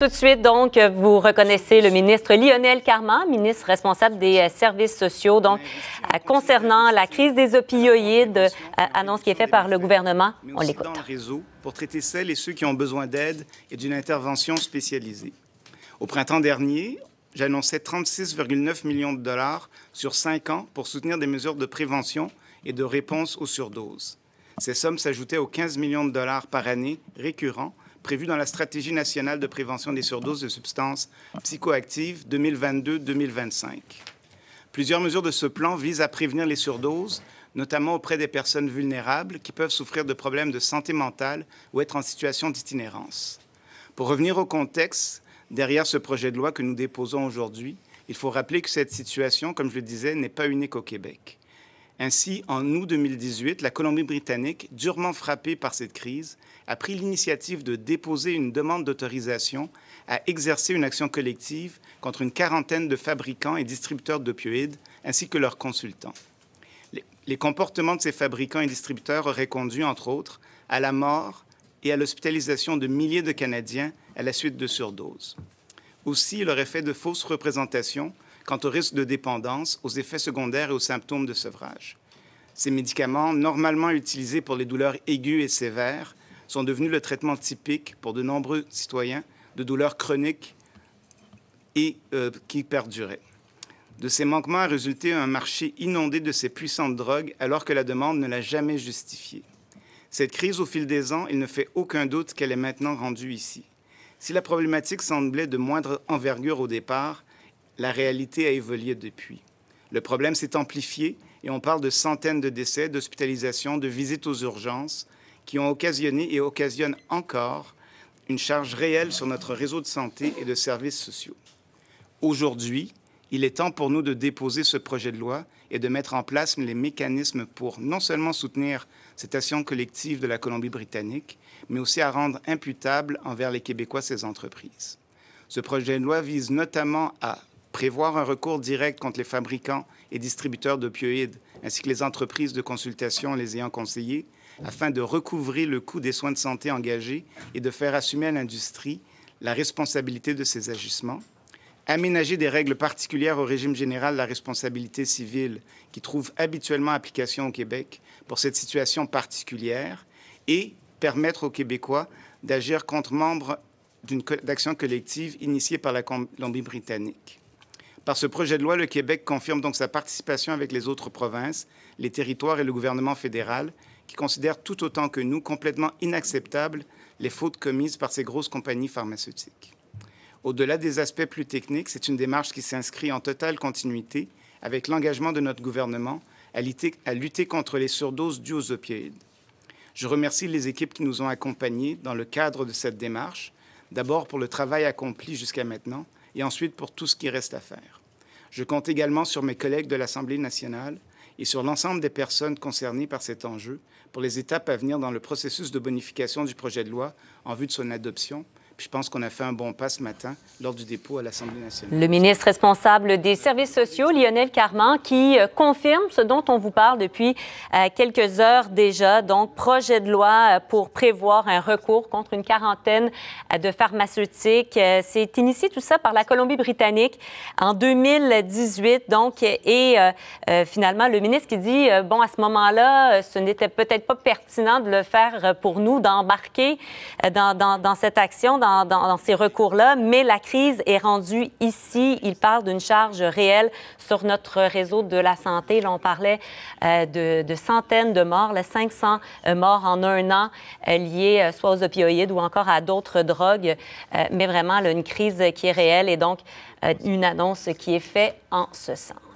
Tout de suite, donc, vous reconnaissez le ministre Lionel Carma, ministre responsable des euh, services sociaux, donc, euh, concernant la crise des opioïdes, euh, annonce qui est faite par le gouvernement. On l'écoute. Dans le réseau pour traiter celles et ceux qui ont besoin d'aide et d'une intervention spécialisée. Au printemps dernier, j'annonçais 36,9 millions de dollars sur cinq ans pour soutenir des mesures de prévention et de réponse aux surdoses. Ces sommes s'ajoutaient aux 15 millions de dollars par année récurrents prévu dans la Stratégie nationale de prévention des surdoses de substances psychoactives 2022-2025. Plusieurs mesures de ce plan visent à prévenir les surdoses, notamment auprès des personnes vulnérables qui peuvent souffrir de problèmes de santé mentale ou être en situation d'itinérance. Pour revenir au contexte, derrière ce projet de loi que nous déposons aujourd'hui, il faut rappeler que cette situation, comme je le disais, n'est pas unique au Québec. Ainsi, en août 2018, la Colombie-Britannique, durement frappée par cette crise, a pris l'initiative de déposer une demande d'autorisation à exercer une action collective contre une quarantaine de fabricants et distributeurs d'opioïdes, ainsi que leurs consultants. Les, comportements de ces fabricants et distributeurs auraient conduit, entre autres, à la mort et à l'hospitalisation de milliers de Canadiens à la suite de surdoses. Aussi, il aurait fait de fausses représentations quant au risque de dépendance, aux effets secondaires et aux symptômes de sevrage. Ces médicaments, normalement utilisés pour les douleurs aiguës et sévères, sont devenus le traitement typique pour de nombreux citoyens de douleurs chroniques et euh, qui perduraient. De ces manquements a résulté un marché inondé de ces puissantes drogues alors que la demande ne l'a jamais justifiée. Cette crise, au fil des ans, il ne fait aucun doute qu'elle est maintenant rendue ici. Si la problématique semblait de moindre envergure au départ, la réalité a évolué depuis. Le problème s'est amplifié et on parle de centaines de décès, d'hospitalisations, de visites aux urgences qui ont occasionné et occasionnent encore une charge réelle sur notre réseau de santé et de services sociaux. Aujourd'hui, il est temps pour nous de déposer ce projet de loi et de mettre en place les mécanismes pour non seulement soutenir cette action collective de la Colombie-Britannique, mais aussi à rendre imputable envers les Québécois ces entreprises. Ce projet de loi vise notamment à prévoir un recours direct contre les fabricants et distributeurs d'opioïdes, ainsi que les entreprises de consultation les ayant conseillés, afin de recouvrir le coût des soins de santé engagés et de faire assumer à l'industrie la responsabilité de ces agissements, aménager des règles particulières au régime général de la responsabilité civile qui trouve habituellement application au Québec pour cette situation particulière et permettre aux Québécois d'agir contre membres d'une action collective initiée par la Colombie-Britannique. Par ce projet de loi, le Québec confirme donc sa participation avec les autres provinces, les territoires et le gouvernement fédéral, qui considèrent tout autant que nous complètement inacceptables les fautes commises par ces grosses compagnies pharmaceutiques. Au-delà des aspects plus techniques, c'est une démarche qui s'inscrit en totale continuité avec l'engagement de notre gouvernement à lutter, à lutter contre les surdoses dues aux opioïdes. Je remercie les équipes qui nous ont accompagnés dans le cadre de cette démarche, d'abord pour le travail accompli jusqu'à maintenant, et ensuite pour tout ce qui reste à faire. Je compte également sur mes collègues de l'Assemblée nationale et sur l'ensemble des personnes concernées par cet enjeu pour les étapes à venir dans le processus de bonification du projet de loi en vue de son adoption, je pense qu'on a fait un bon pas ce matin lors du dépôt à l'Assemblée nationale. Le ministre responsable des services sociaux, Lionel Carman, qui euh, confirme ce dont on vous parle depuis euh, quelques heures déjà. Donc, projet de loi euh, pour prévoir un recours contre une quarantaine de pharmaceutiques. C'est initié tout ça par la Colombie-Britannique en 2018. Donc, et finalement, le ministre qui dit, bon, à ce moment-là, ce n'était peut-être pas pertinent de le faire pour nous, d'embarquer dans, dans cette action, dans, ces recours-là, mais la crise est rendue ici. Il parle d'une charge réelle sur notre réseau de la santé. Là, on parlait euh, de, centaines de morts, 500 euh, morts en un an euh, liées soit aux opioïdes ou encore à d'autres drogues, mais vraiment une crise qui est réelle et donc une annonce qui est faite en ce sens.